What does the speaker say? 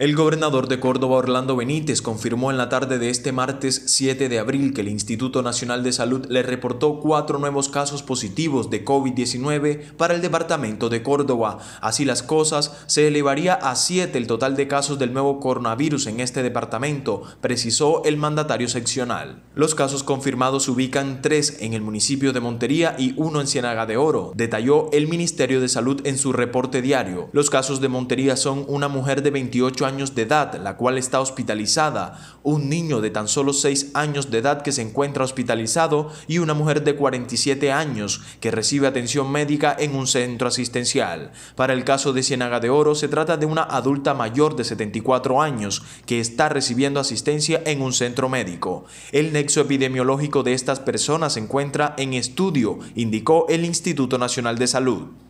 El gobernador de Córdoba, Orlando Benítez, confirmó en la tarde de este martes 7 de abril que el Instituto Nacional de Salud le reportó cuatro nuevos casos positivos de COVID-19 para el departamento de Córdoba. Así las cosas, se elevaría a siete el total de casos del nuevo coronavirus en este departamento, precisó el mandatario seccional. Los casos confirmados se ubican tres en el municipio de Montería y uno en Ciénaga de Oro, detalló el Ministerio de Salud en su reporte diario. Los casos de Montería son una mujer de 28 de edad, la cual está hospitalizada, un niño de tan solo 6 años de edad que se encuentra hospitalizado y una mujer de 47 años que recibe atención médica en un centro asistencial. Para el caso de Ciénaga de Oro se trata de una adulta mayor de 74 años que está recibiendo asistencia en un centro médico. El nexo epidemiológico de estas personas se encuentra en estudio, indicó el Instituto Nacional de Salud.